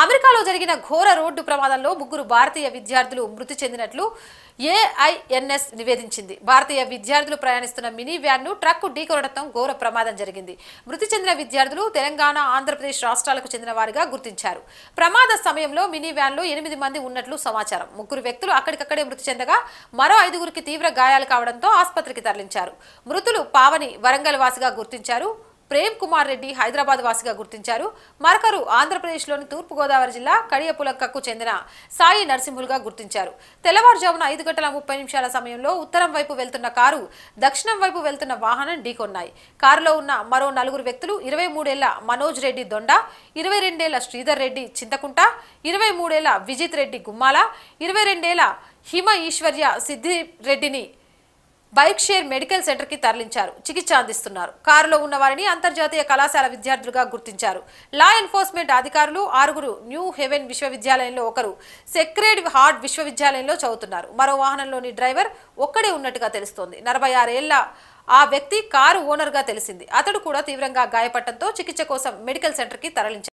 అమెరికాలో జరిగిన ఘోర రోడ్డు ప్రమాదంలో ముగ్గురు భారతీయ విద్యార్థులు మృతి చెందినట్లు ఏఐఎన్ఎస్ నివేదించింది భారతీయ విద్యార్థులు ప్రయాణిస్తున్న మినీ వ్యాన్ను ట్రక్ ఢీకొనడంతో ఘోర ప్రమాదం జరిగింది మృతి చెందిన విద్యార్థులు తెలంగాణ ఆంధ్రప్రదేశ్ రాష్ట్రాలకు చెందిన వారిగా గుర్తించారు ప్రమాద సమయంలో మినీ వ్యాన్లో ఎనిమిది మంది ఉన్నట్లు సమాచారం ముగ్గురు వ్యక్తులు అక్కడికక్కడే మృతి చెందగా మరో ఐదుగురికి తీవ్ర గాయాలు కావడంతో ఆసుపత్రికి తరలించారు మృతులు పావని వరంగల్ వాసిగా గుర్తించారు ప్రేమ్ కుమార్ రెడ్డి హైదరాబాద్ వాసిగా గుర్తించారు మరొకరు ఆంధ్రప్రదేశ్లోని తూర్పుగోదావరి జిల్లా కడియపులక్కకు చెందిన సాయి నరసింహులుగా గుర్తించారు తెల్లవారుజామున ఐదు గంటల ముప్పై నిమిషాల సమయంలో ఉత్తరం వైపు వెళ్తున్న కారు దక్షిణం వైపు వెళ్తున్న వాహనం ఢీకొన్నాయి కారులో ఉన్న మరో నలుగురు వ్యక్తులు ఇరవై మూడేళ్ల మనోజ్ రెడ్డి దొండ ఇరవై రెండేళ్ల శ్రీధర్ రెడ్డి చింతకుంట ఇరవై మూడేళ్ల విజిత్ రెడ్డి గుమ్మాల ఇరవై రెండేళ్ల హిమ ఈశ్వర్య సిద్ధిరెడ్డిని బైక్ షేర్ మెడికల్ సెంటర్కి తరలించారు చికిత్స అందిస్తున్నారు కారులో ఉన్న వారిని అంతర్జాతీయ కళాశాల విద్యార్థులుగా గుర్తించారు లా ఎన్ఫోర్స్మెంట్ అధికారులు ఆరుగురు న్యూ హెవెన్ విశ్వవిద్యాలయంలో ఒకరు సెక్రెడ్ హార్ట్ విశ్వవిద్యాలయంలో చదువుతున్నారు మరో వాహనంలోని డ్రైవర్ ఒక్కడే ఉన్నట్టుగా తెలుస్తోంది నలభై ఆరేళ్ల ఆ వ్యక్తి కారు ఓనర్గా తెలిసింది అతడు కూడా తీవ్రంగా గాయపడటంతో చికిత్స కోసం మెడికల్ సెంటర్కి తరలించారు